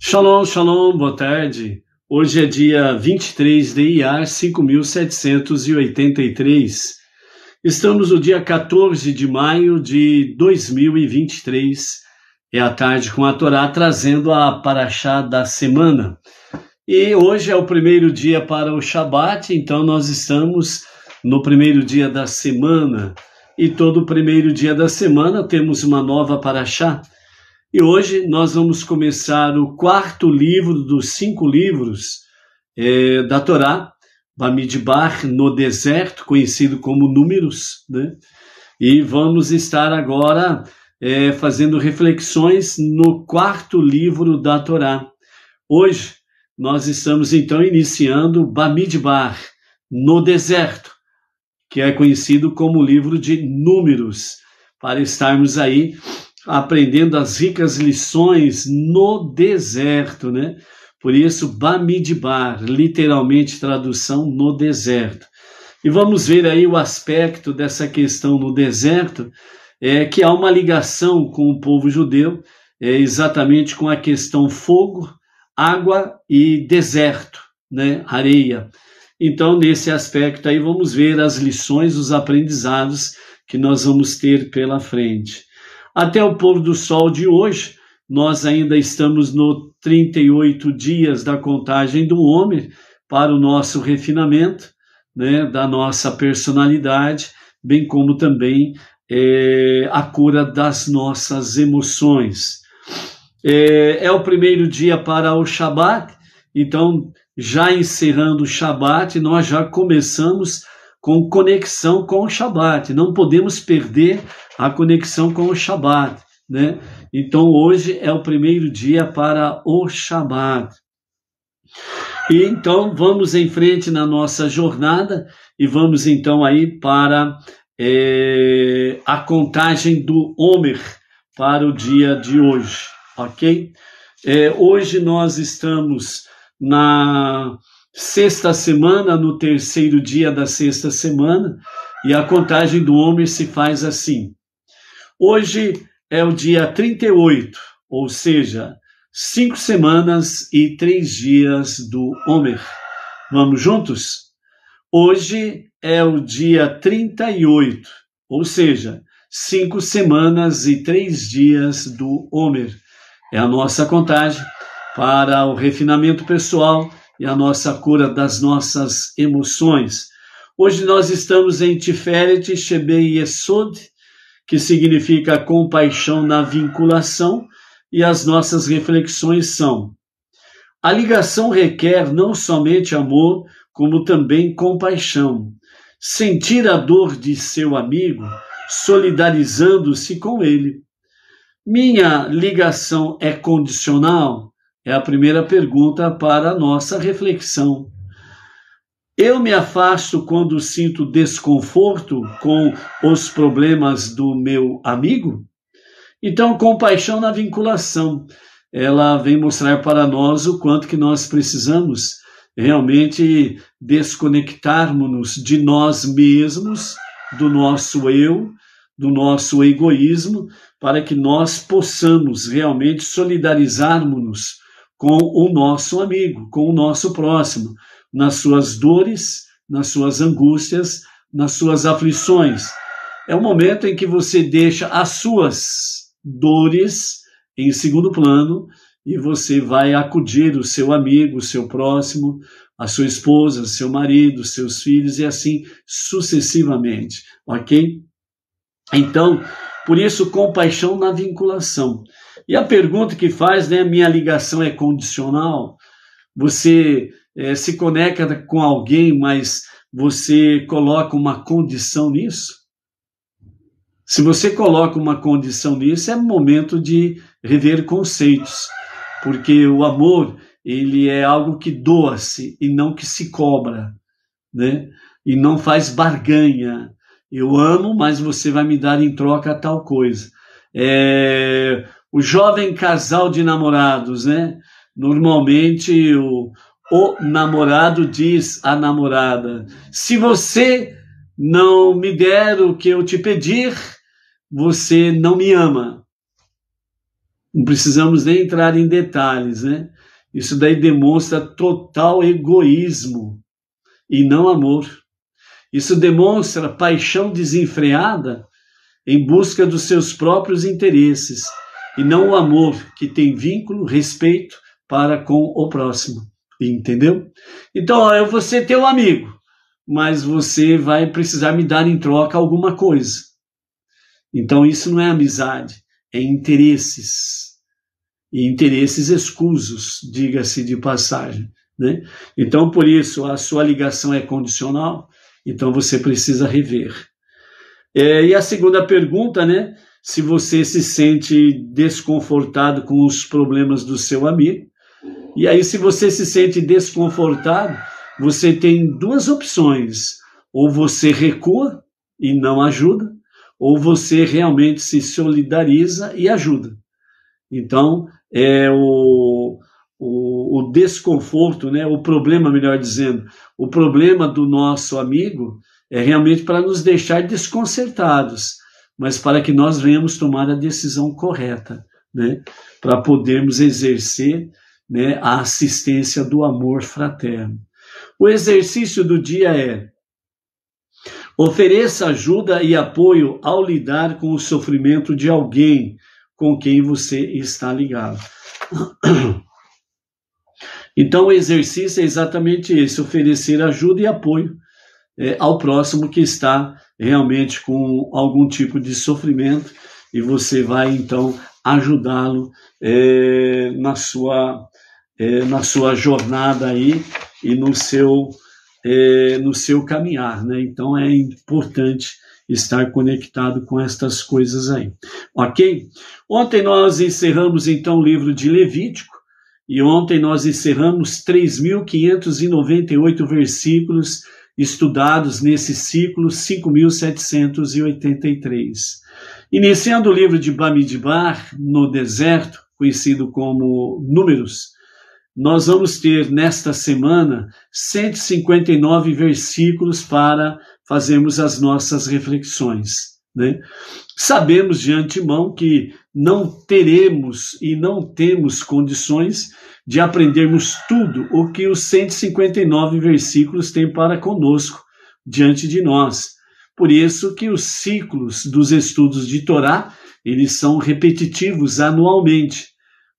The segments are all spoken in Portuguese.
Shalom, shalom, boa tarde. Hoje é dia 23 de Iar 5783. Estamos no dia 14 de maio de 2023. É a tarde com a Torá trazendo a Paraxá da semana. E hoje é o primeiro dia para o Shabat, então nós estamos no primeiro dia da semana. E todo primeiro dia da semana temos uma nova Paraxá. E hoje nós vamos começar o quarto livro dos cinco livros é, da Torá, Bamidbar no deserto, conhecido como Números, né? E vamos estar agora é, fazendo reflexões no quarto livro da Torá. Hoje nós estamos então iniciando Bamidbar no deserto, que é conhecido como livro de Números, para estarmos aí aprendendo as ricas lições no deserto, né? Por isso, Bamidbar, literalmente tradução no deserto. E vamos ver aí o aspecto dessa questão no deserto, é que há uma ligação com o povo judeu, é, exatamente com a questão fogo, água e deserto, né? Areia. Então, nesse aspecto aí, vamos ver as lições, os aprendizados que nós vamos ter pela frente. Até o pôr do sol de hoje, nós ainda estamos no 38 dias da contagem do homem para o nosso refinamento, né, da nossa personalidade, bem como também é, a cura das nossas emoções. É, é o primeiro dia para o Shabat, então já encerrando o Shabat, nós já começamos com conexão com o Shabat. Não podemos perder a conexão com o Shabat. Né? Então hoje é o primeiro dia para o Shabat. E então vamos em frente na nossa jornada e vamos então aí para é, a contagem do Homer para o dia de hoje, ok? É, hoje nós estamos na sexta semana, no terceiro dia da sexta semana, e a contagem do homem se faz assim. Hoje é o dia 38, ou seja, cinco semanas e três dias do Homer. Vamos juntos? Hoje é o dia 38, ou seja, cinco semanas e três dias do Homer. É a nossa contagem para o refinamento pessoal e a nossa cura das nossas emoções. Hoje nós estamos em Tiferet Shebei Yesod, que significa compaixão na vinculação, e as nossas reflexões são: a ligação requer não somente amor, como também compaixão. Sentir a dor de seu amigo, solidarizando-se com ele. Minha ligação é condicional? É a primeira pergunta para a nossa reflexão. Eu me afasto quando sinto desconforto com os problemas do meu amigo? Então, compaixão na vinculação. Ela vem mostrar para nós o quanto que nós precisamos realmente desconectarmos-nos de nós mesmos, do nosso eu, do nosso egoísmo, para que nós possamos realmente solidarizarmos-nos com o nosso amigo, com o nosso próximo, nas suas dores, nas suas angústias, nas suas aflições. É o momento em que você deixa as suas dores em segundo plano e você vai acudir o seu amigo, o seu próximo, a sua esposa, seu marido, seus filhos e assim sucessivamente, ok? Então, por isso, compaixão na vinculação. E a pergunta que faz, né, minha ligação é condicional? Você é, se conecta com alguém, mas você coloca uma condição nisso? Se você coloca uma condição nisso, é momento de rever conceitos, porque o amor ele é algo que doa-se e não que se cobra, né? E não faz barganha. Eu amo, mas você vai me dar em troca tal coisa. É, o jovem casal de namorados, né? Normalmente o, o namorado diz à namorada: se você não me der o que eu te pedir, você não me ama. Não precisamos nem entrar em detalhes, né? Isso daí demonstra total egoísmo e não amor. Isso demonstra paixão desenfreada em busca dos seus próprios interesses e não o amor que tem vínculo, respeito para com o próximo. Entendeu? Então, eu vou ser teu amigo, mas você vai precisar me dar em troca alguma coisa. Então, isso não é amizade, é interesses. E interesses escusos, diga-se de passagem. Né? Então, por isso, a sua ligação é condicional, então você precisa rever. É, e a segunda pergunta, né? se você se sente desconfortado com os problemas do seu amigo. E aí, se você se sente desconfortado, você tem duas opções: ou você recua e não ajuda, ou você realmente se solidariza e ajuda. Então, é o, o, o, desconforto, né? o problema, melhor dizendo, o problema do nosso amigo é realmente para nos deixar desconcertados mas para que nós venhamos tomar a decisão correta, né? para podermos exercer né, a assistência do amor fraterno. O exercício do dia é ofereça ajuda e apoio ao lidar com o sofrimento de alguém com quem você está ligado. Então, o exercício é exatamente esse: oferecer ajuda e apoio é, ao próximo que está realmente com algum tipo de sofrimento e você vai então ajudá-lo é, na sua é, na sua jornada aí e no seu é, no seu caminhar, né? Então é importante estar conectado com estas coisas aí, ok? Ontem nós encerramos então o livro de Levítico e ontem nós encerramos 3.598 versículos estudados nesse ciclo 5783. Iniciando o livro de Bamidbar, no deserto, conhecido como Números, nós vamos ter nesta semana 159 versículos para fazermos as nossas reflexões. Né? Sabemos de antemão que não teremos e não temos condições de aprendermos tudo o que os 159 versículos têm para conosco, diante de nós. Por isso que os ciclos dos estudos de Torá, eles são repetitivos anualmente,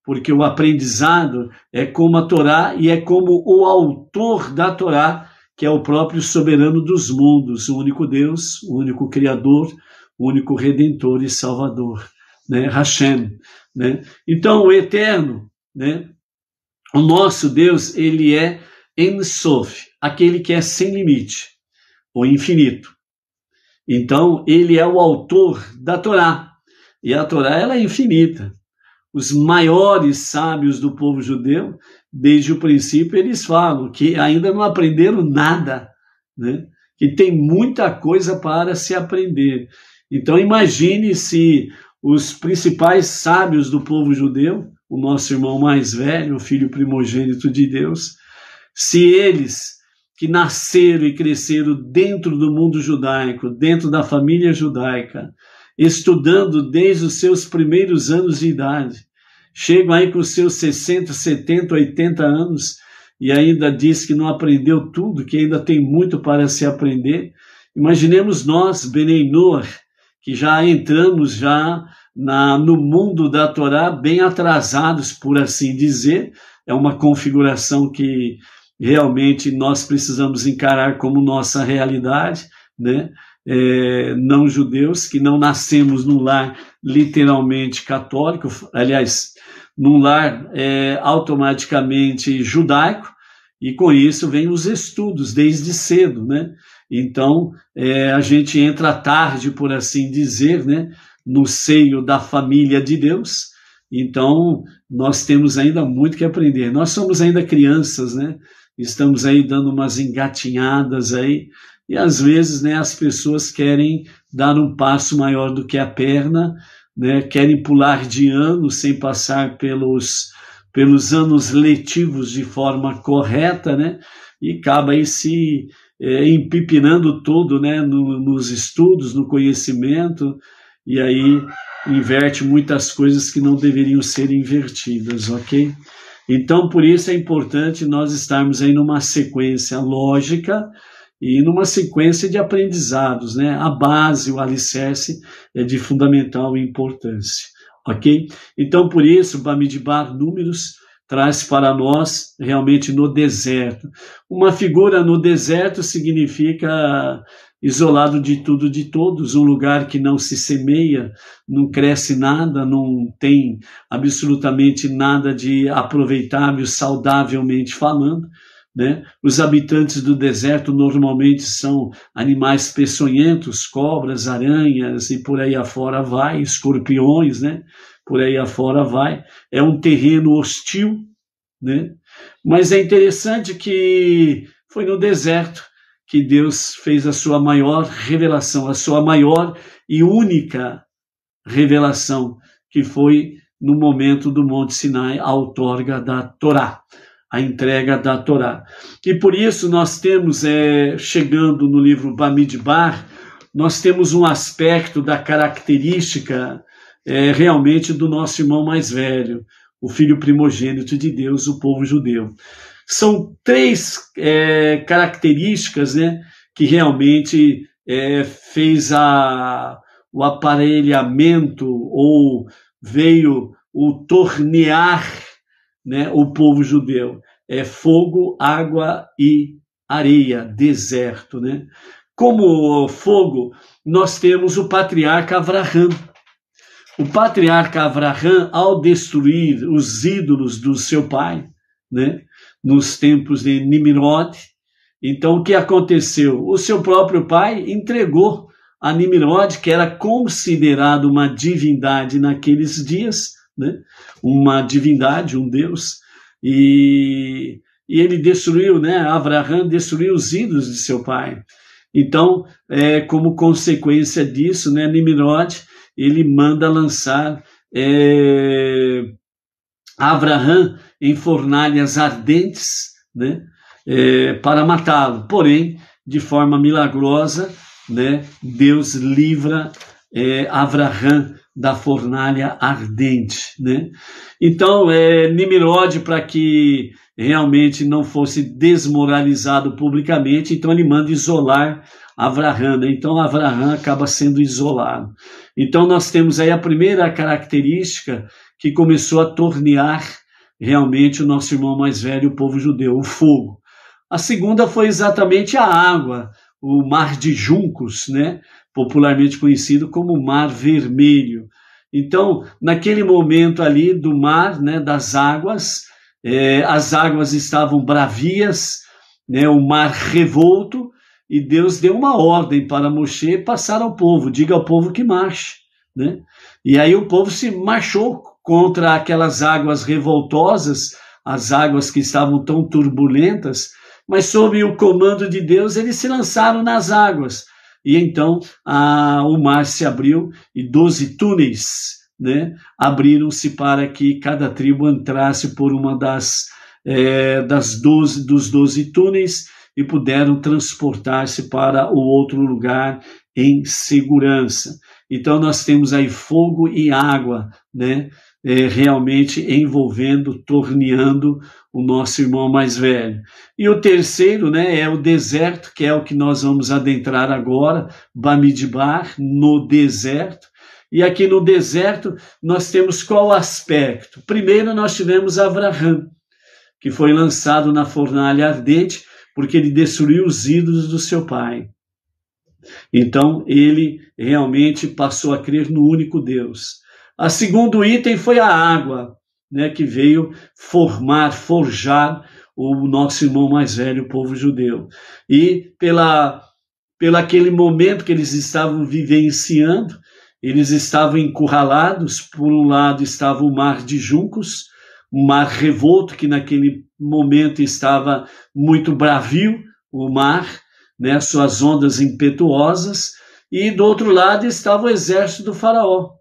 porque o aprendizado é como a Torá e é como o autor da Torá, que é o próprio soberano dos mundos, o único Deus, o único Criador, o único Redentor e Salvador, né? Hashem, né? Então, o Eterno, né? O nosso Deus, ele é Ensof, aquele que é sem limite, ou infinito. Então, ele é o autor da Torá. E a Torá ela é infinita. Os maiores sábios do povo judeu, desde o princípio, eles falam que ainda não aprenderam nada, né? que tem muita coisa para se aprender. Então, imagine se os principais sábios do povo judeu o nosso irmão mais velho, o filho primogênito de Deus, se eles que nasceram e cresceram dentro do mundo judaico, dentro da família judaica, estudando desde os seus primeiros anos de idade, chegam aí com seus 60, 70, 80 anos e ainda diz que não aprendeu tudo, que ainda tem muito para se aprender. Imaginemos nós, Benei Noah, que já entramos já na, no mundo da Torá bem atrasados, por assim dizer. É uma configuração que realmente nós precisamos encarar como nossa realidade, né? É, não judeus que não nascemos num lar literalmente católico, aliás, num lar é, automaticamente judaico, e com isso vem os estudos desde cedo, né? Então é, a gente entra tarde, por assim dizer, né? no seio da família de Deus. Então, nós temos ainda muito que aprender. Nós somos ainda crianças, né? Estamos aí dando umas engatinhadas aí, e às vezes, né, as pessoas querem dar um passo maior do que a perna, né? Querem pular de ano sem passar pelos pelos anos letivos de forma correta, né? E acaba aí se é, empipinando todo, né? No, nos estudos, no conhecimento, e aí inverte muitas coisas que não deveriam ser invertidas, ok? Então, por isso é importante nós estarmos aí numa sequência lógica e numa sequência de aprendizados, né? A base, o alicerce é de fundamental importância, ok? Então, por isso, Bamidbar Números traz para nós realmente no deserto. Uma figura no deserto significa isolado de tudo, de todos, um lugar que não se semeia, não cresce nada, não tem absolutamente nada de aproveitável, saudavelmente falando. Né? Os habitantes do deserto normalmente são animais peçonhentos, cobras, aranhas e por aí afora vai, escorpiões, né? por aí afora vai. É um terreno hostil, né? mas é interessante que foi no deserto que Deus fez a sua maior revelação, a sua maior e única revelação, que foi no momento do Monte Sinai, a outorga da Torá, a entrega da Torá. E por isso nós temos, é, chegando no livro Bamidbar, nós temos um aspecto da característica é, realmente do nosso irmão mais velho, o filho primogênito de Deus, o povo judeu. São três é, características né, que realmente é, fez a, o aparelhamento ou veio o tornear né, o povo judeu. É fogo, água e areia, deserto. Né? Como fogo, nós temos o patriarca Avraham. O patriarca Avraham, ao destruir os ídolos do seu pai, né, nos tempos de Nimrod. Então, o que aconteceu? O seu próprio pai entregou a Nimrod, que era considerado uma divindade naqueles dias, né? uma divindade, um deus, e, e ele destruiu, né? Abraham destruiu os ídolos de seu pai. Então, é, como consequência disso, né, Nimrod, ele manda lançar é, Abraão em fornalhas ardentes né, é, para matá-lo. Porém, de forma milagrosa, né, Deus livra é, Abraão da fornalha ardente. Né? Então, é, Nimrod, para que realmente não fosse desmoralizado publicamente, então ele manda isolar Avraham. Né? Então, Avraham acaba sendo isolado. Então, nós temos aí a primeira característica que começou a tornear realmente o nosso irmão mais velho, o povo judeu, o fogo. A segunda foi exatamente a água, o mar de juncos, né? popularmente conhecido como mar vermelho. Então, naquele momento ali do mar, né, das águas, é, as águas estavam bravias, né, o mar revolto, e Deus deu uma ordem para Moisés passar ao povo, diga ao povo que marche. Né? E aí o povo se marchou contra aquelas águas revoltosas, as águas que estavam tão turbulentas, mas sob o comando de Deus eles se lançaram nas águas. E então a, o mar se abriu e doze túneis né, abriram-se para que cada tribo entrasse por uma das, é, das 12, dos doze túneis e puderam transportar-se para o outro lugar em segurança. Então nós temos aí fogo e água, né? é, realmente envolvendo, torneando o nosso irmão mais velho. E o terceiro né, é o deserto, que é o que nós vamos adentrar agora, Bamidbar, no deserto. E aqui no deserto nós temos qual aspecto? Primeiro nós tivemos Abraham, que foi lançado na fornalha ardente porque ele destruiu os ídolos do seu pai. Então ele realmente passou a crer no único Deus. A segundo item foi a água, né, que veio formar, forjar o nosso irmão mais velho, o povo judeu. E pela pelo aquele momento que eles estavam vivenciando, eles estavam encurralados, por um lado estava o mar de juncos, um mar revolto que naquele momento estava muito bravio, o mar, né, suas ondas impetuosas, e do outro lado estava o exército do faraó,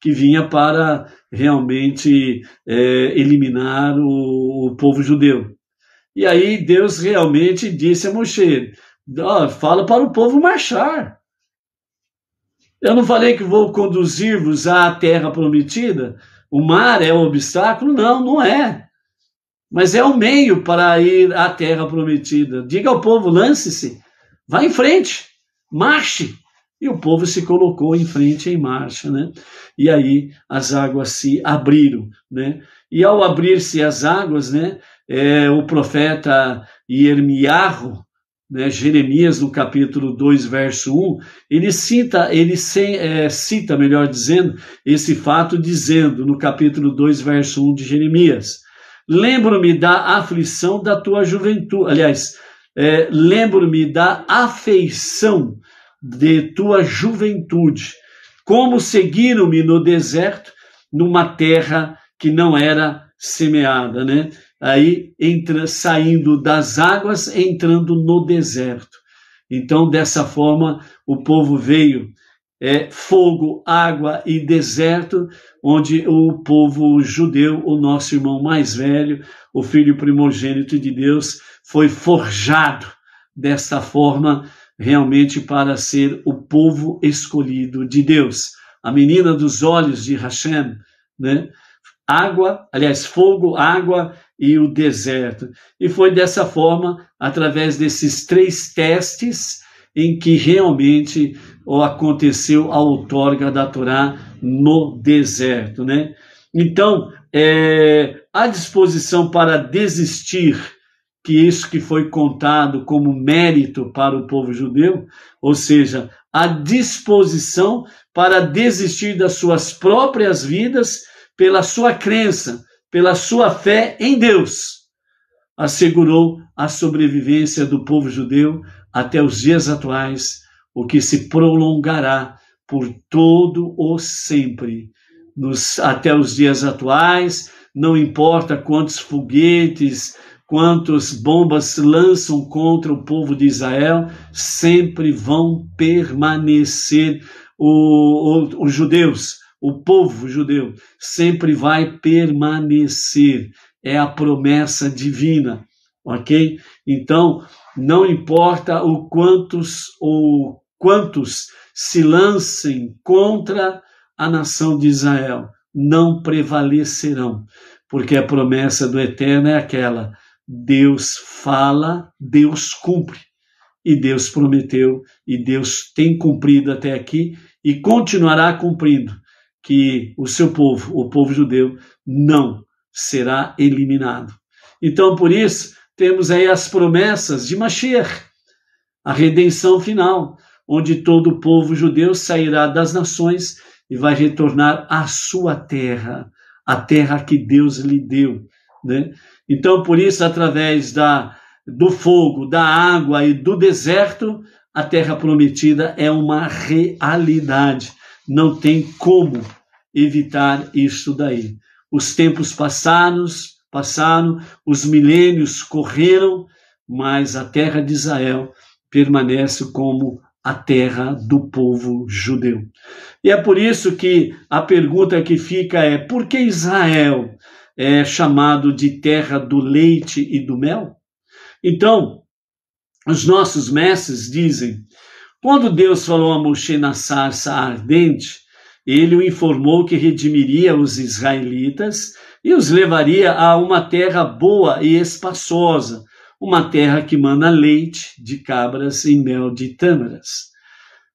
que vinha para realmente é, eliminar o, o, povo judeu. E aí Deus realmente disse a Moshe: oh, fala para o povo marchar. Eu não falei que vou conduzir-vos à terra prometida? O mar é o um obstáculo? Não, não é. Mas é o um meio para ir à terra prometida. Diga ao povo: lance-se, vá em frente, marche. E o povo se colocou em frente em marcha, né? E aí as águas se abriram, né? E ao abrir-se as águas, né? É, o profeta Irmiarro, né, Jeremias, no capítulo 2, verso 1, ele cita, ele é, cita, melhor dizendo, esse fato, dizendo no capítulo 2, verso 1 de Jeremias: Lembro-me da aflição da tua juventude. Aliás, é, lembro-me da afeição de tua juventude. Como seguiram-me no deserto, numa terra que não era semeada, né? Aí entra saindo das águas, entrando no deserto. Então, dessa forma, o povo veio é, fogo, água e deserto, onde o povo judeu, o nosso irmão mais velho, o filho primogênito de Deus, foi forjado dessa forma realmente para ser o povo escolhido de Deus. A menina dos olhos de Hashem, né? Água, aliás, fogo, água e o deserto. E foi dessa forma, através desses três testes, em que realmente aconteceu a outorga da Torá no deserto, né? Então, é, a disposição para desistir que isso que foi contado como mérito para o povo judeu, ou seja, a disposição para desistir das suas próprias vidas pela sua crença, pela sua fé em Deus, assegurou a sobrevivência do povo judeu até os dias atuais, o que se prolongará por todo o sempre, nos, até os dias atuais, não importa quantos foguetes, quantos bombas lançam contra o povo de Israel, sempre vão permanecer os judeus, o povo judeu, sempre vai permanecer. É a promessa divina, ok? Então, não importa o quantos ou quantos se lancem contra a nação de Israel, não prevalecerão, porque a promessa do Eterno é aquela Deus fala, Deus cumpre. E Deus prometeu, e Deus tem cumprido até aqui e continuará cumprindo que o seu povo, o povo judeu, não será eliminado. Então, por isso, temos aí as promessas de Mashiach, a redenção final, onde todo o povo judeu sairá das nações e vai retornar à sua terra, a terra que Deus lhe deu. Né? Então, por isso, através da, do fogo, da água e do deserto, a terra prometida é uma realidade. Não tem como evitar isto daí. Os tempos passados, passaram, os milênios correram, mas a terra de Israel permanece como a terra do povo judeu. E é por isso que a pergunta que fica é: por que Israel? é chamado de terra do leite e do mel? Então, os nossos mestres dizem: quando Deus falou a Moshe na sarça ardente, ele o informou que redimiria os israelitas e os levaria a uma terra boa e espaçosa, uma terra que mana leite de cabras e mel de tâmaras.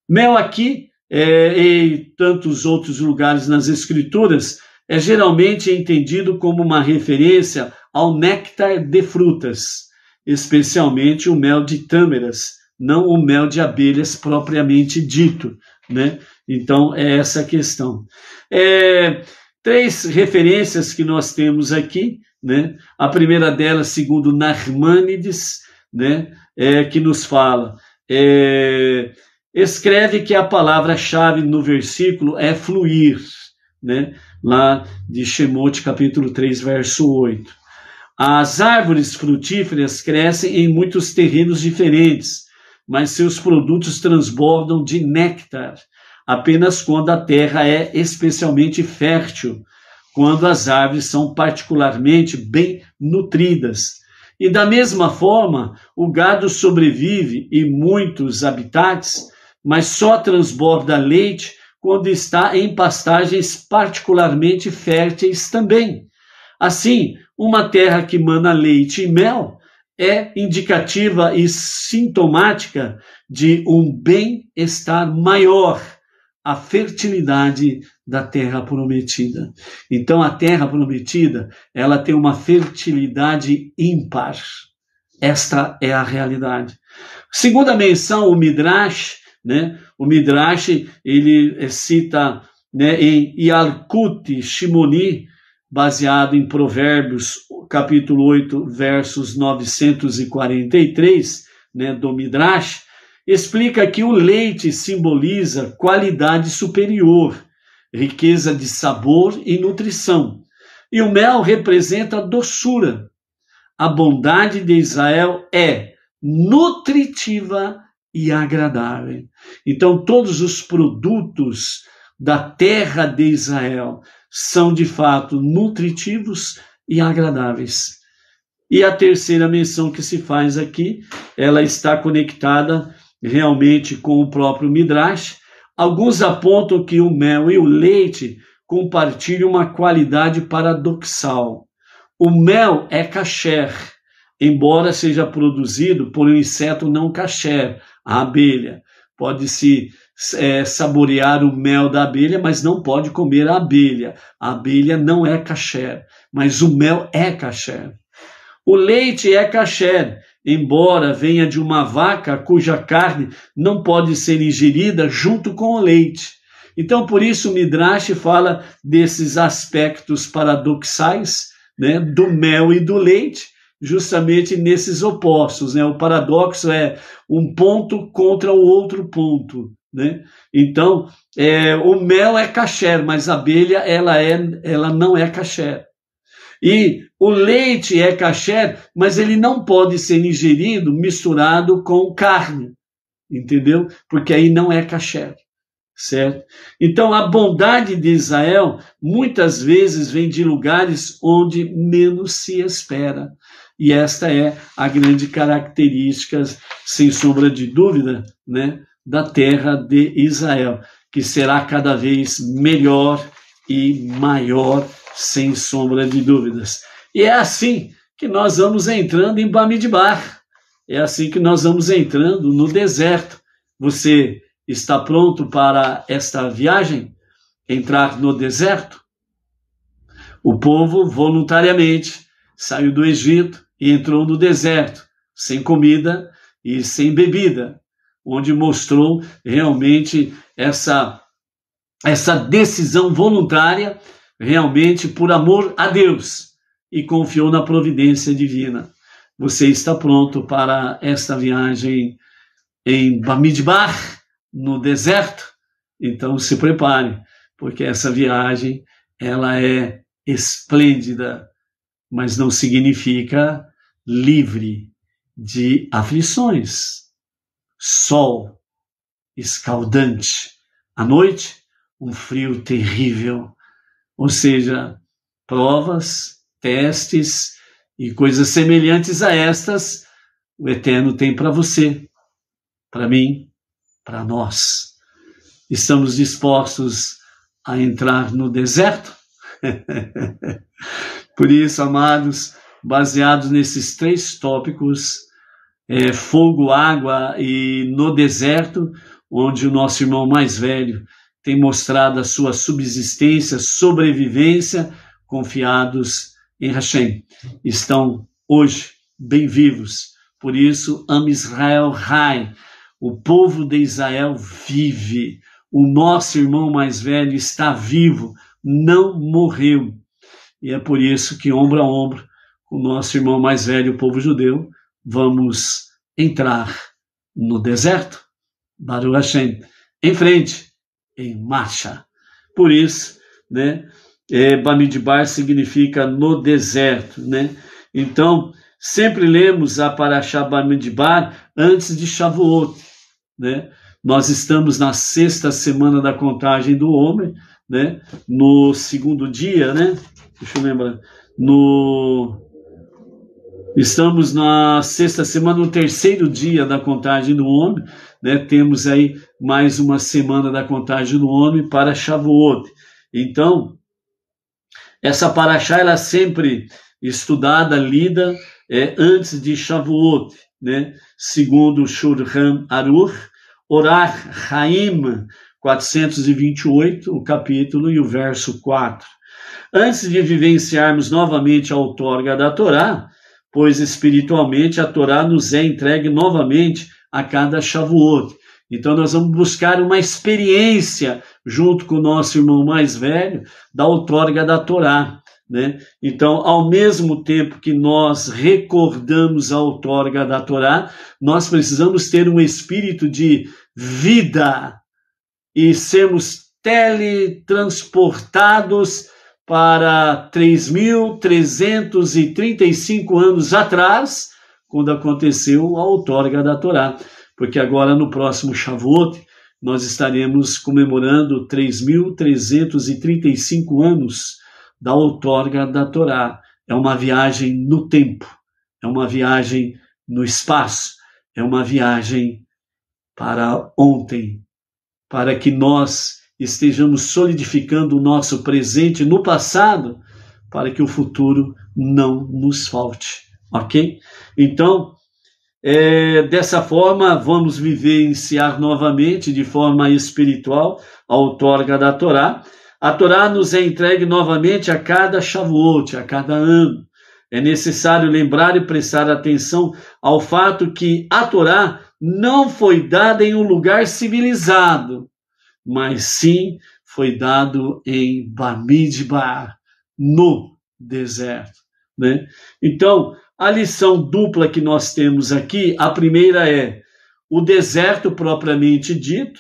Mel aqui é, e tantos outros lugares nas Escrituras é geralmente entendido como uma referência ao néctar de frutas, especialmente o mel de tâmeras, não o mel de abelhas propriamente dito, né? Então é essa a questão. É, três referências que nós temos aqui, né? A primeira delas, segundo Narmanides, né? É, que nos fala. É, escreve que a palavra-chave no versículo é fluir, né? lá de Shemote, capítulo 3, verso 8. As árvores frutíferas crescem em muitos terrenos diferentes, mas seus produtos transbordam de néctar apenas quando a terra é especialmente fértil, quando as árvores são particularmente bem nutridas. E da mesma forma, o gado sobrevive em muitos habitats, mas só transborda leite quando está em pastagens particularmente férteis também. Assim, uma terra que mana leite e mel é indicativa e sintomática de um bem-estar maior, a fertilidade da terra prometida. Então a terra prometida, ela tem uma fertilidade ímpar. Esta é a realidade. Segunda menção, o Midrash, né, o Midrash, ele eh, cita né, em Yarkut Shimoni, baseado em Provérbios, capítulo 8, versos 943, né, do Midrash, explica que o leite simboliza qualidade superior, riqueza de sabor e nutrição. E o mel representa doçura. A bondade de Israel é nutritiva e agradável. Então, todos os produtos da terra de Israel são de fato nutritivos e agradáveis. E a terceira menção que se faz aqui, ela está conectada realmente com o próprio Midrash. Alguns apontam que o mel e o leite compartilham uma qualidade paradoxal. O mel é kasher, embora seja produzido por um inseto não kasher, a abelha. Pode-se é, saborear o mel da abelha, mas não pode comer a abelha. A abelha não é caché, mas o mel é caché. O leite é caché, embora venha de uma vaca cuja carne não pode ser ingerida junto com o leite. Então, por isso, o Midrash fala desses aspectos paradoxais, né, do mel e do leite, justamente nesses opostos. Né? O paradoxo é um ponto contra o outro ponto. Né? Então, é, o mel é caché, mas a abelha ela, é, ela não é caché. E o leite é caché, mas ele não pode ser ingerido misturado com carne, entendeu? Porque aí não é caché, certo? Então, a bondade de Israel muitas vezes vem de lugares onde menos se espera. E esta é a grande característica, sem sombra de dúvida, né, da terra de Israel, que será cada vez melhor e maior, sem sombra de dúvidas. E é assim que nós vamos entrando em Bamidbar. É assim que nós vamos entrando no deserto. Você está pronto para esta viagem? Entrar no deserto? O povo voluntariamente saiu do Egito, e entrou no deserto, sem comida e sem bebida, onde mostrou realmente essa, essa decisão voluntária, realmente por amor a Deus, e confiou na providência divina. Você está pronto para esta viagem em Bamidbar, no deserto? Então se prepare, porque essa viagem ela é esplêndida, mas não significa livre de aflições. Sol escaldante. À noite, um frio terrível. Ou seja, provas, testes e coisas semelhantes a estas, o Eterno tem para você, para mim, para nós. Estamos dispostos a entrar no deserto? Por isso, amados, baseados nesses três tópicos: é, fogo, água e no deserto, onde o nosso irmão mais velho tem mostrado a sua subsistência, sobrevivência, confiados em Hashem. Estão hoje bem vivos. Por isso, Am Israel Rai, o povo de Israel vive. O nosso irmão mais velho está vivo, não morreu. E é por isso que, ombro a ombro, o nosso irmão mais velho, o povo judeu, vamos entrar no deserto, Baruch Hashem, em frente, em marcha. Por isso, né, é, Bamidbar significa no deserto, né? Então, sempre lemos a Parashá Bamidbar antes de Shavuot, né? Nós estamos na sexta semana da contagem do homem, né? No segundo dia, né? Deixa eu lembrar. No Estamos na sexta semana, no terceiro dia da contagem do homem, né? Temos aí mais uma semana da contagem do homem para Shavuot. Então, essa paraxá ela é sempre estudada, lida é, antes de Shavuot, né? Segundo Shurham Aruch, Orach Haim 428, o capítulo e o verso 4. Antes de vivenciarmos novamente a outorga da Torá, pois espiritualmente a Torá nos é entregue novamente a cada Shavuot. Então nós vamos buscar uma experiência junto com o nosso irmão mais velho da outorga da Torá. Né? Então, ao mesmo tempo que nós recordamos a outorga da Torá, nós precisamos ter um espírito de vida e sermos teletransportados para 3.335 anos atrás, quando aconteceu a outorga da Torá, porque agora no próximo Shavuot nós estaremos comemorando 3.335 anos da outorga da Torá. É uma viagem no tempo, é uma viagem no espaço, é uma viagem para ontem, para que nós estejamos solidificando o nosso presente no passado para que o futuro não nos falte, ok? Então, é, dessa forma, vamos vivenciar novamente de forma espiritual a outorga da Torá. A Torá nos é entregue novamente a cada Shavuot, a cada ano. É necessário lembrar e prestar atenção ao fato que a Torá não foi dada em um lugar civilizado, mas sim foi dado em Bamidbar, no deserto. Né? Então, a lição dupla que nós temos aqui, a primeira é o deserto propriamente dito,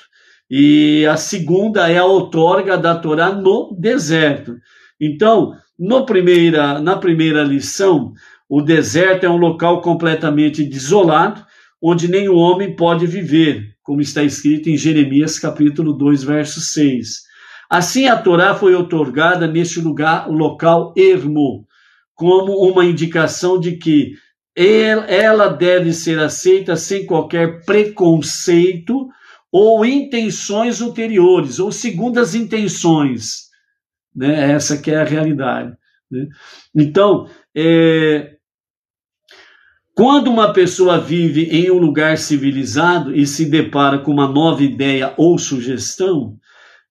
e a segunda é a outorga da Torá no deserto. Então, no primeira, na primeira lição, o deserto é um local completamente desolado, onde nenhum homem pode viver como está escrito em Jeremias capítulo 2, verso 6. Assim a Torá foi otorgada neste lugar, local ermo, como uma indicação de que ela deve ser aceita sem qualquer preconceito ou intenções ulteriores, ou segundas intenções. Né? Essa que é a realidade. Né? Então, é, quando uma pessoa vive em um lugar civilizado e se depara com uma nova ideia ou sugestão,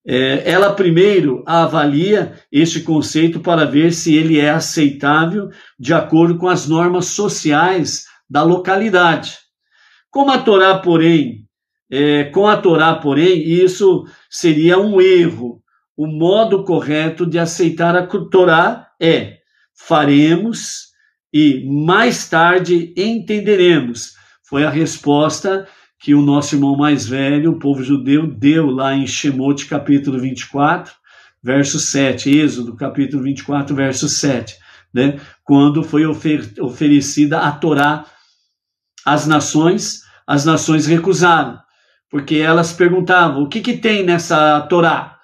é, ela primeiro avalia este conceito para ver se ele é aceitável de acordo com as normas sociais da localidade. Como a Torá, porém, é, com a Torá, porém, isso seria um erro. O modo correto de aceitar a Torá é: faremos e mais tarde entenderemos. Foi a resposta que o nosso irmão mais velho, o povo judeu, deu lá em Shemot capítulo 24, verso 7, Êxodo capítulo 24, verso 7, né? quando foi ofer oferecida a Torá às nações, as nações recusaram, porque elas perguntavam, o que, que tem nessa Torá?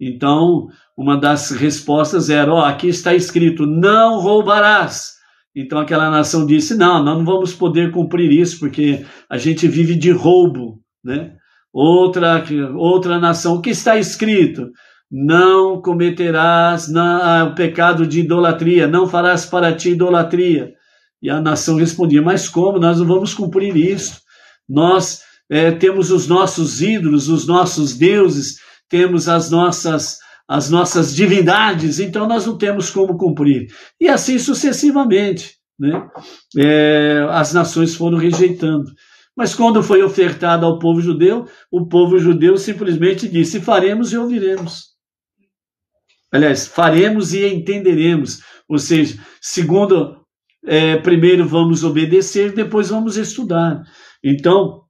Então, uma das respostas era, ó, oh, aqui está escrito, não roubarás, então aquela nação disse: não, nós não vamos poder cumprir isso porque a gente vive de roubo, né? Outra outra nação, o que está escrito? Não cometerás na, ah, o pecado de idolatria, não farás para ti idolatria. E a nação respondia: mas como? Nós não vamos cumprir isso. Nós é, temos os nossos ídolos, os nossos deuses, temos as nossas as nossas divindades, então nós não temos como cumprir. E assim sucessivamente. Né? É, as nações foram rejeitando. Mas quando foi ofertado ao povo judeu, o povo judeu simplesmente disse: faremos e ouviremos. Aliás, faremos e entenderemos. Ou seja, segundo, é, primeiro vamos obedecer, depois vamos estudar. Então,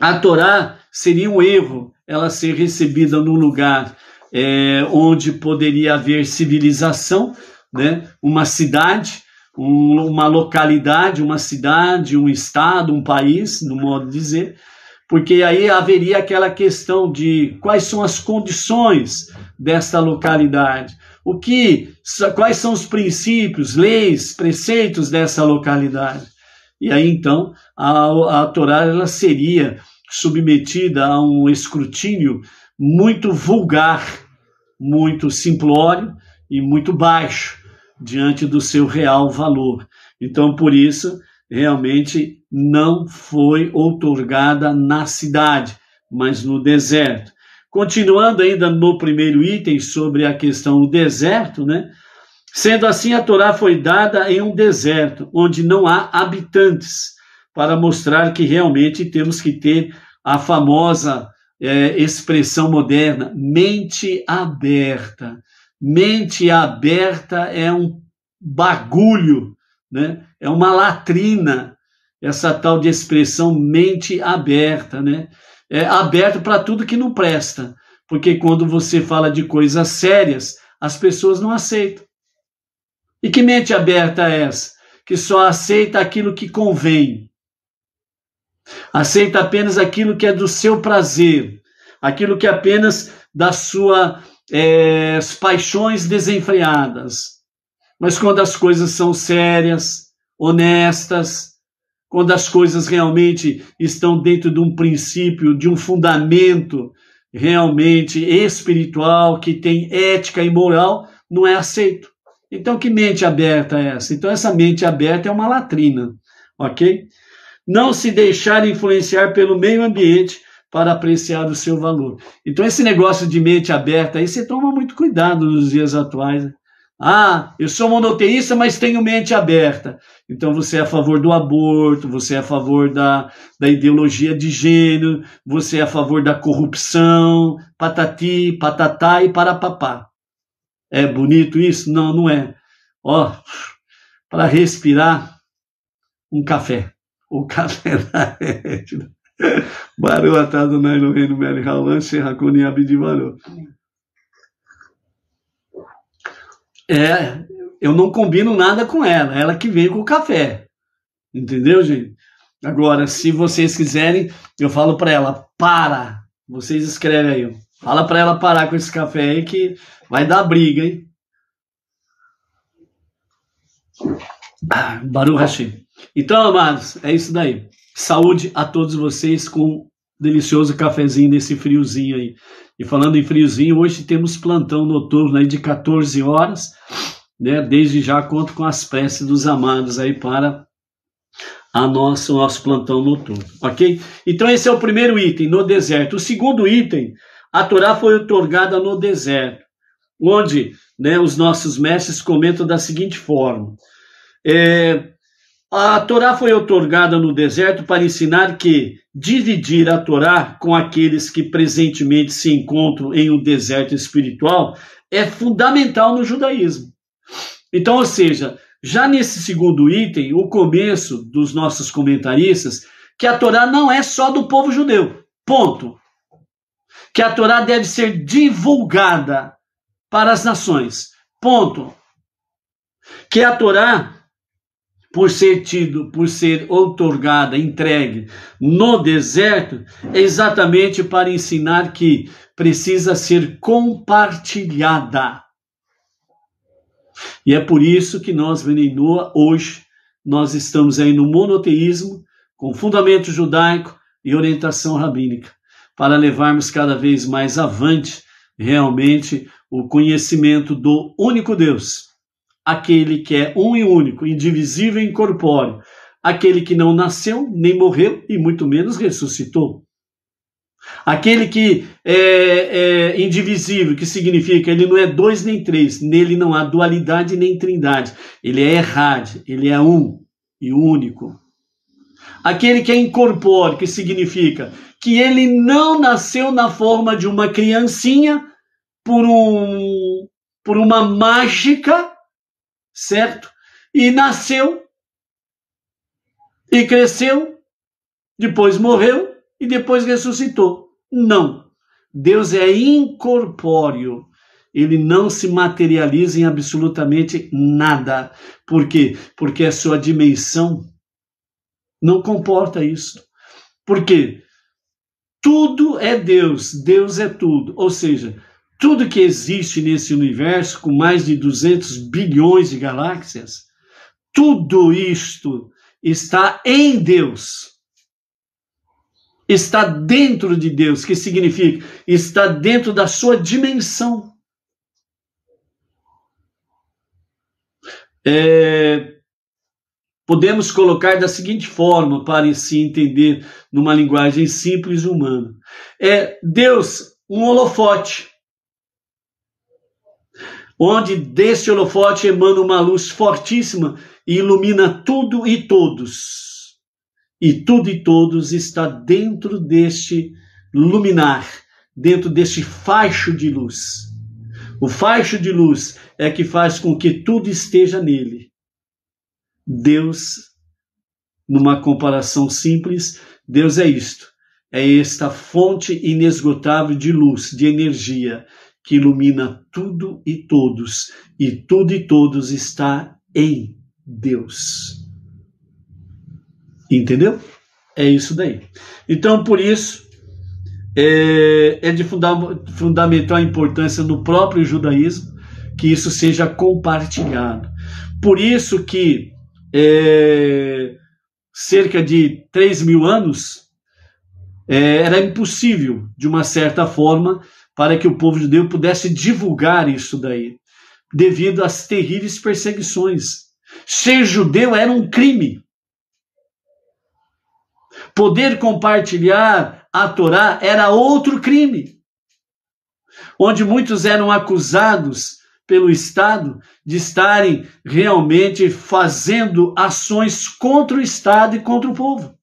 a Torá seria um erro ela ser recebida no lugar é, onde poderia haver civilização, né? uma cidade, um, uma localidade, uma cidade, um estado, um país, no modo de dizer, porque aí haveria aquela questão de quais são as condições desta localidade, o que, quais são os princípios, leis, preceitos dessa localidade. E aí então a, a Torá ela seria submetida a um escrutínio muito vulgar, muito simplório e muito baixo diante do seu real valor. Então, por isso, realmente não foi outorgada na cidade, mas no deserto. Continuando ainda no primeiro item sobre a questão do deserto, né? Sendo assim, a Torá foi dada em um deserto, onde não há habitantes, para mostrar que realmente temos que ter a famosa é, expressão moderna, mente aberta. Mente aberta é um bagulho, né? é uma latrina, essa tal de expressão mente aberta. Né? É aberto para tudo que não presta, porque quando você fala de coisas sérias, as pessoas não aceitam. E que mente aberta é essa? Que só aceita aquilo que convém. Aceita apenas aquilo que é do seu prazer, aquilo que é apenas das suas eh, é, paixões desenfreadas. Mas quando as coisas são sérias, honestas, quando as coisas realmente estão dentro de um princípio, de um fundamento realmente espiritual, que tem ética e moral, não é aceito. Então, que mente aberta é essa? Então, essa mente aberta é uma latrina, ok? não se deixar influenciar pelo meio ambiente para apreciar o seu valor. Então, esse negócio de mente aberta aí, você toma muito cuidado nos dias atuais. Ah, eu sou monoteísta, mas tenho mente aberta. Então você é a favor do aborto, você é a favor da, da ideologia de gênero, você é a favor da corrupção, patati, patatá e parapapá. É bonito isso? Não, não é. Ó, para respirar, um café o café da Edna. Baru atado na Elohim Meri Halan, Shehakuni Abidivaru. É, eu não combino nada com ela, ela que vem com o café. Entendeu, gente? Agora, se vocês quiserem, eu falo para ela, para. Vocês escrevem aí. Fala para ela parar com esse café aí que vai dar briga, hein? Ah, Baru Hashim. Então, amados, é isso daí. Saúde a todos vocês com um delicioso cafezinho nesse friozinho aí. E falando em friozinho, hoje temos plantão noturno aí de 14 horas, né? Desde já conto com as preces dos amados aí para a nossa, o nosso plantão noturno, ok? Então esse é o primeiro item, no deserto. O segundo item, a Torá foi otorgada no deserto, onde né, os nossos mestres comentam da seguinte forma, é, a Torá foi otorgada no deserto para ensinar que dividir a Torá com aqueles que presentemente se encontram em um deserto espiritual é fundamental no judaísmo. Então, ou seja, já nesse segundo item, o começo dos nossos comentaristas, que a Torá não é só do povo judeu. Ponto. Que a Torá deve ser divulgada para as nações. Ponto. Que a Torá por ser tido, por ser outorgada, entregue no deserto, é exatamente para ensinar que precisa ser compartilhada. E é por isso que nós, Venenoa, hoje, nós estamos aí no monoteísmo, com fundamento judaico e orientação rabínica, para levarmos cada vez mais avante, realmente, o conhecimento do único Deus aquele que é um e único, indivisível e incorpóreo, aquele que não nasceu, nem morreu e muito menos ressuscitou. Aquele que é, é, indivisível, que significa ele não é dois nem três, nele não há dualidade nem trindade, ele é errade, ele é um e único. Aquele que é incorpóreo, que significa que ele não nasceu na forma de uma criancinha por, um, por uma mágica certo? E nasceu e cresceu, depois morreu e depois ressuscitou. Não. Deus é incorpóreo. Ele não se materializa em absolutamente nada. Por quê? Porque a sua dimensão não comporta isso. porque Tudo é Deus, Deus é tudo. Ou seja, tudo que existe nesse universo, com mais de 200 bilhões de galáxias, tudo isto está em Deus. Está dentro de Deus, que significa está dentro da sua dimensão. É, podemos colocar da seguinte forma para se entender numa linguagem simples humana: é Deus um holofote onde deste holofote emana uma luz fortíssima e ilumina tudo e todos. E tudo e todos está dentro deste luminar, dentro deste faixo de luz. O faixo de luz é que faz com que tudo esteja nele. Deus, numa comparação simples, Deus é isto: é esta fonte inesgotável de luz, de energia, que ilumina tudo e todos, e tudo e todos está em Deus. Entendeu? É isso daí. Então, por isso, é, é de funda fundamental importância no próprio judaísmo que isso seja compartilhado. Por isso que é, cerca de 3 mil anos é, era impossível, de uma certa forma, para que o povo judeu pudesse divulgar isso daí, devido às terríveis perseguições. Ser judeu era um crime. Poder compartilhar a Torá era outro crime, onde muitos eram acusados pelo Estado de estarem realmente fazendo ações contra o Estado e contra o povo.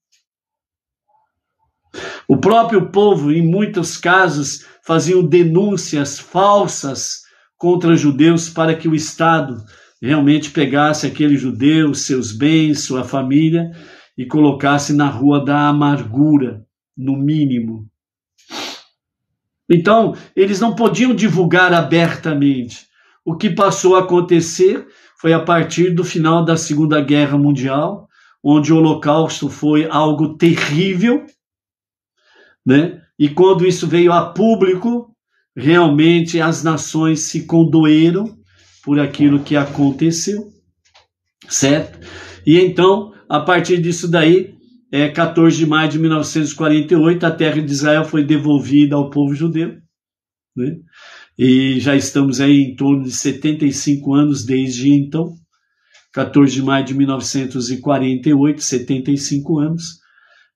O próprio povo, em muitos casos, faziam denúncias falsas contra judeus para que o Estado realmente pegasse aquele judeu, seus bens, sua família e colocasse na rua da amargura, no mínimo. Então, eles não podiam divulgar abertamente. O que passou a acontecer foi a partir do final da Segunda Guerra Mundial, onde o Holocausto foi algo terrível, né? E quando isso veio a público, realmente as nações se condoeram por aquilo que aconteceu, certo? E então, a partir disso daí, é, 14 de maio de 1948, a terra de Israel foi devolvida ao povo judeu, né? E já estamos aí em torno de 75 anos desde então, 14 de maio de 1948, 75 anos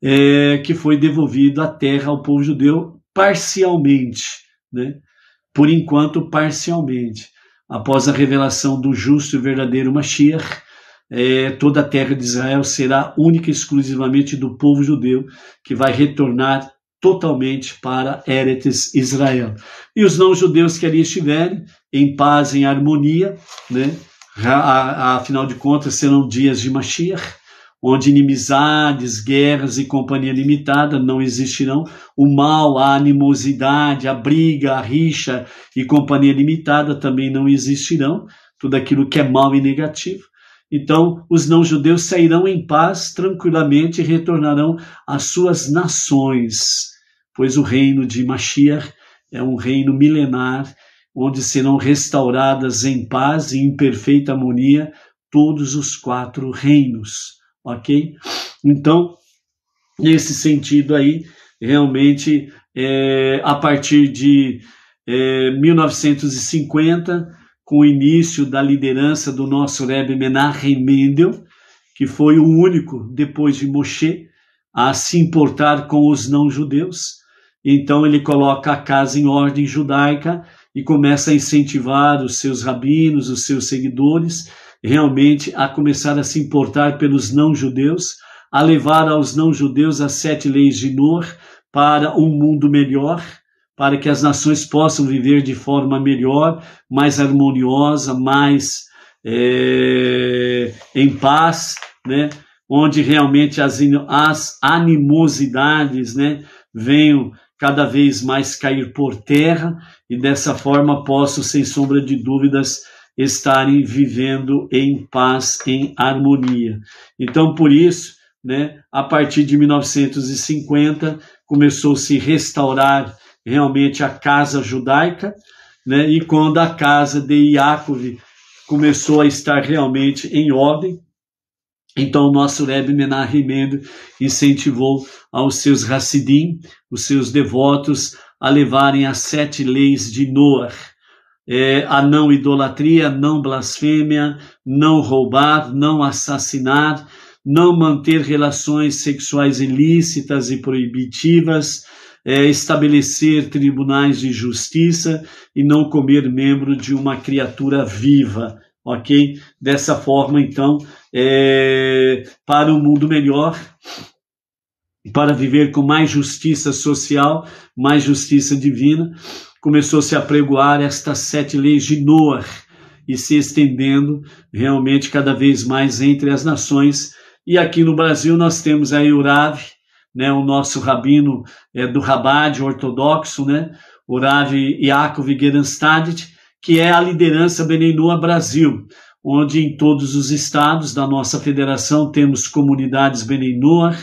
é, que foi devolvido a terra ao povo judeu parcialmente, né? por enquanto parcialmente. Após a revelação do justo e verdadeiro Mashiach, é, toda a terra de Israel será única e exclusivamente do povo judeu, que vai retornar totalmente para Eretz Israel. E os não-judeus que ali estiverem, em paz, em harmonia, né? afinal de contas serão dias de Mashiach, onde inimizades, guerras e companhia limitada não existirão, o mal, a animosidade, a briga, a rixa e companhia limitada também não existirão, tudo aquilo que é mal e negativo. Então, os não-judeus sairão em paz tranquilamente e retornarão às suas nações, pois o reino de Mashiach é um reino milenar, onde serão restauradas em paz e em perfeita harmonia todos os quatro reinos ok? Então, nesse sentido aí, realmente, é, a partir de é, 1950, com o início da liderança do nosso Rebbe Menachem Mendel, que foi o único, depois de Moshe, a se importar com os não-judeus. Então ele coloca a casa em ordem judaica e começa a incentivar os seus rabinos, os seus seguidores, realmente a começar a se importar pelos não-judeus, a levar aos não-judeus as sete leis de Noor para um mundo melhor, para que as nações possam viver de forma melhor, mais harmoniosa, mais é, em paz, né? onde realmente as, as animosidades né, venham cada vez mais cair por terra e dessa forma posso, sem sombra de dúvidas, estarem vivendo em paz, em harmonia. Então, por isso, né, a partir de 1950, começou-se a restaurar realmente a casa judaica, né, e quando a casa de Yaakov começou a estar realmente em ordem, então o nosso Rebbe Menachem Mendel incentivou aos seus Hassidim, os seus devotos, a levarem as sete leis de Noah, é, a não idolatria, não blasfêmia, não roubar, não assassinar, não manter relações sexuais ilícitas e proibitivas, é, estabelecer tribunais de justiça e não comer membro de uma criatura viva, ok? Dessa forma, então, é, para um mundo melhor, para viver com mais justiça social, mais justiça divina, começou-se a pregoar estas sete leis de Noar e se estendendo realmente cada vez mais entre as nações. E aqui no Brasil nós temos a Urave, né, o nosso rabino é, do Rabad ortodoxo, né, Urave Yaakov Gerenstadt, que é a liderança Benenua Brasil, onde em todos os estados da nossa federação temos comunidades Benenua,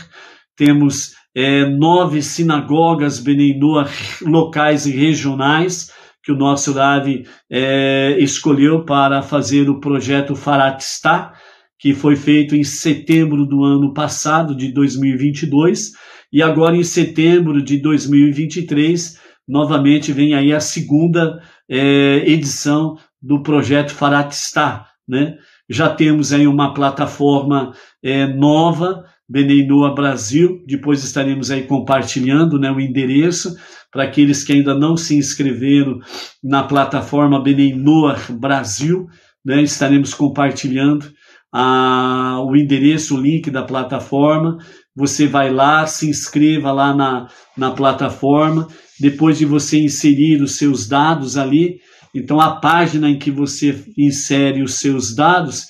temos é, nove sinagogas Beneinua locais e regionais que o nosso Rav é, escolheu para fazer o projeto Faratistá, que foi feito em setembro do ano passado, de 2022, e agora em setembro de 2023, novamente vem aí a segunda é, edição do projeto Faratistá, né? Já temos aí uma plataforma é, nova, Beneinoa Brasil. Depois estaremos aí compartilhando né, o endereço para aqueles que ainda não se inscreveram na plataforma Beneinoa Brasil. Né, estaremos compartilhando a, ah, o endereço, o link da plataforma. Você vai lá, se inscreva lá na, na plataforma. Depois de você inserir os seus dados ali, então a página em que você insere os seus dados,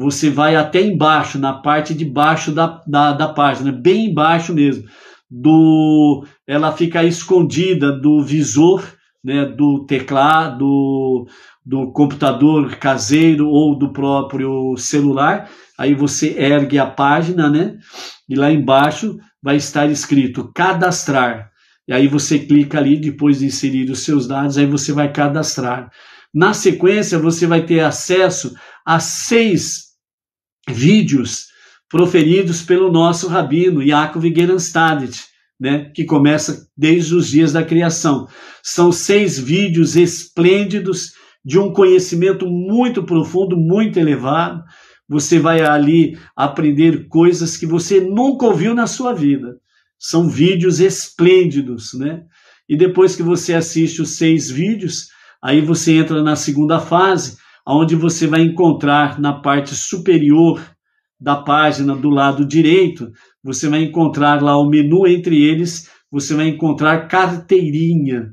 você vai até embaixo, na parte de baixo da, da, da página, bem embaixo mesmo. Do, ela fica escondida do visor, né, do teclado, do, do computador caseiro ou do próprio celular. Aí você ergue a página, né? E lá embaixo vai estar escrito cadastrar. E aí você clica ali, depois de inserir os seus dados, aí você vai cadastrar. Na sequência, você vai ter acesso a seis vídeos proferidos pelo nosso rabino Yaakov Geranstadt, né, que começa desde os dias da criação. São seis vídeos esplêndidos de um conhecimento muito profundo, muito elevado. Você vai ali aprender coisas que você nunca ouviu na sua vida. São vídeos esplêndidos, né? E depois que você assiste os seis vídeos, aí você entra na segunda fase, onde você vai encontrar na parte superior da página do lado direito, você vai encontrar lá o menu entre eles, você vai encontrar carteirinha.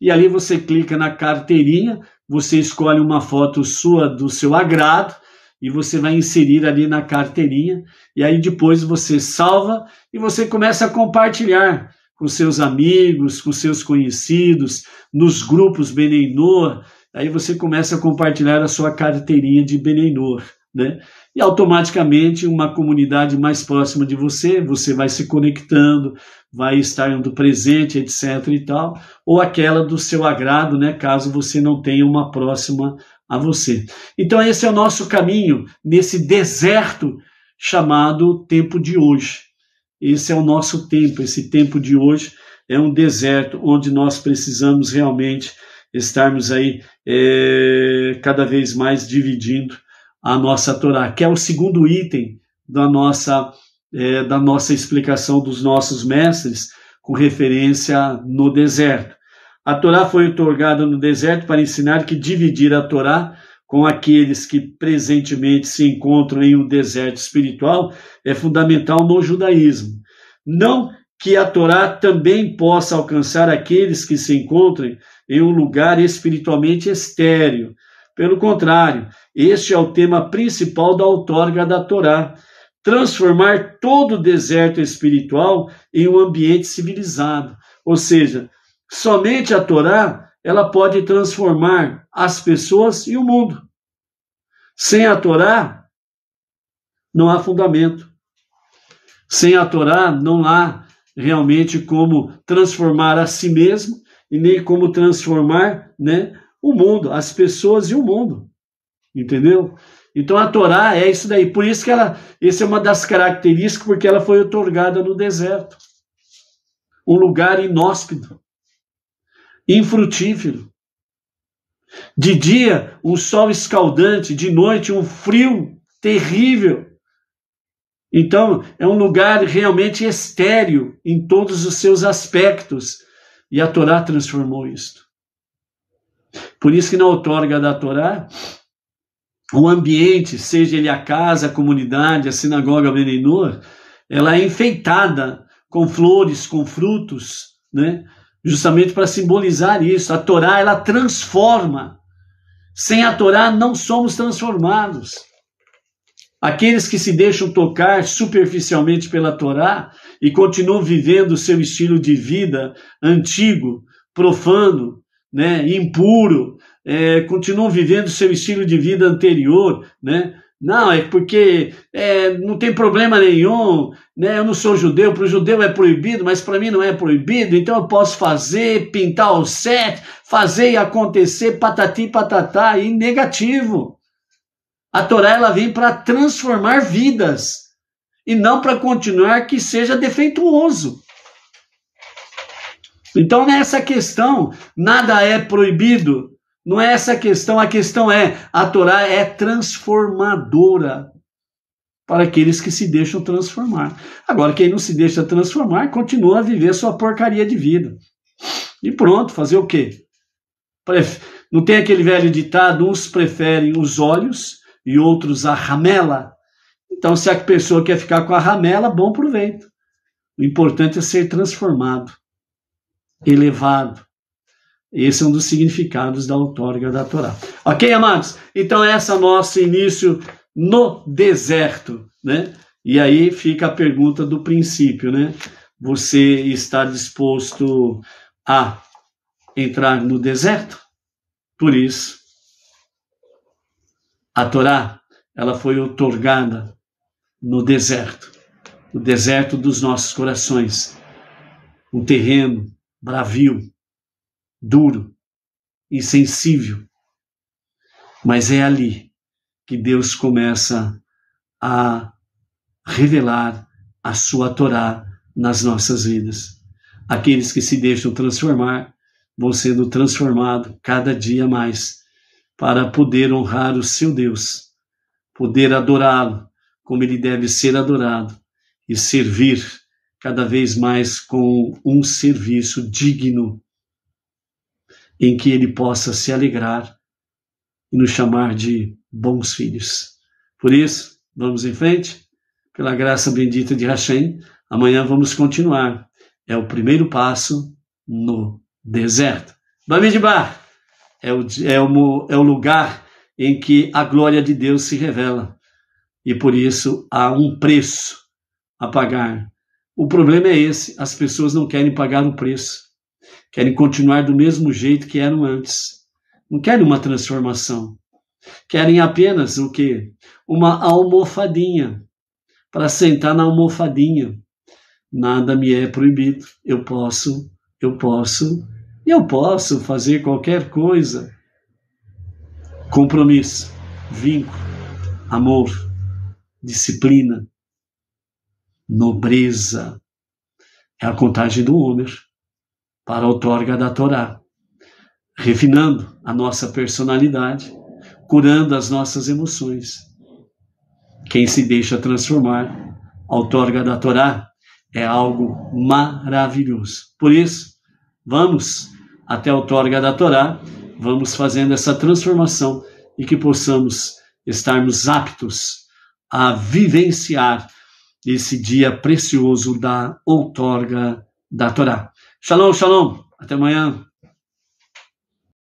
E ali você clica na carteirinha, você escolhe uma foto sua do seu agrado e você vai inserir ali na carteirinha e aí depois você salva e você começa a compartilhar com seus amigos, com seus conhecidos, nos grupos Benenor aí você começa a compartilhar a sua carteirinha de Beneinor, né? E automaticamente uma comunidade mais próxima de você, você vai se conectando, vai estando presente, etc e tal, ou aquela do seu agrado, né, caso você não tenha uma próxima a você. Então esse é o nosso caminho nesse deserto chamado tempo de hoje. Esse é o nosso tempo, esse tempo de hoje é um deserto onde nós precisamos realmente estarmos aí é, cada vez mais dividindo a nossa Torá, que é o segundo item da nossa, é, da nossa explicação dos nossos mestres com referência no deserto. A Torá foi otorgada no deserto para ensinar que dividir a Torá com aqueles que presentemente se encontram em um deserto espiritual é fundamental no judaísmo. Não que a Torá também possa alcançar aqueles que se encontrem em um lugar espiritualmente estéreo. Pelo contrário, este é o tema principal da outorga da Torá: transformar todo o deserto espiritual em um ambiente civilizado. Ou seja, somente a Torá ela pode transformar as pessoas e o mundo. Sem a Torá, não há fundamento. Sem a Torá, não há realmente como transformar a si mesmo e nem como transformar né, o mundo, as pessoas e o mundo. Entendeu? Então a Torá é isso daí. Por isso que ela, essa é uma das características, porque ela foi otorgada no deserto. Um lugar inóspito, infrutífero. De dia, um sol escaldante, de noite, um frio terrível. Então, é um lugar realmente estéreo em todos os seus aspectos e a Torá transformou isto. Por isso que na outorga da Torá, o ambiente, seja ele a casa, a comunidade, a sinagoga Beninor, ela é enfeitada com flores, com frutos, né? justamente para simbolizar isso. A Torá, ela transforma. Sem a Torá, não somos transformados. Aqueles que se deixam tocar superficialmente pela Torá e continuam vivendo o seu estilo de vida antigo, profano, né, impuro, é, continuam vivendo o seu estilo de vida anterior, né? Não, é porque é, não tem problema nenhum, né? Eu não sou judeu, para o judeu é proibido, mas para mim não é proibido, então eu posso fazer, pintar o set, fazer e acontecer, patati patatá, e negativo. A Torá ela vem para transformar vidas e não para continuar que seja defeituoso. Então, nessa é questão, nada é proibido, não é essa a questão, a questão é: a Torá é transformadora para aqueles que se deixam transformar. Agora, quem não se deixa transformar, continua a viver sua porcaria de vida. E pronto, fazer o quê? Não tem aquele velho ditado: uns preferem os olhos e outros a ramela. Então, se a pessoa quer ficar com a ramela, bom proveito. O importante é ser transformado, elevado. Esse é um dos significados da outorga da Torá. Ok, amados? Então, esse é nosso início no deserto, né? E aí fica a pergunta do princípio, né? Você está disposto a entrar no deserto? Por isso, a Torá, ela foi otorgada no deserto, o deserto dos nossos corações, um terreno bravio, duro, insensível. Mas é ali que Deus começa a revelar a sua Torá nas nossas vidas. Aqueles que se deixam transformar vão sendo transformados cada dia mais para poder honrar o seu Deus, poder adorá-lo, como ele deve ser adorado e servir cada vez mais com um serviço digno em que ele possa se alegrar e nos chamar de bons filhos. Por isso, vamos em frente, pela graça bendita de Hashem, amanhã vamos continuar. É o primeiro passo no deserto. Bamidbar é o, é, o, é o lugar em que a glória de Deus se revela e por isso há um preço a pagar. O problema é esse: as pessoas não querem pagar o preço, querem continuar do mesmo jeito que eram antes, não querem uma transformação, querem apenas o quê? Uma almofadinha para sentar na almofadinha. Nada me é proibido, eu posso, eu posso, eu posso fazer qualquer coisa. Compromisso, vínculo, amor disciplina, nobreza. É a contagem do Homer para a outorga da Torá, refinando a nossa personalidade, curando as nossas emoções. Quem se deixa transformar, a outorga da Torá, é algo maravilhoso. Por isso, vamos até a outorga da Torá, vamos fazendo essa transformação e que possamos estarmos aptos a vivenciar esse dia precioso da outorga da Torá. Shalom, shalom. Até amanhã.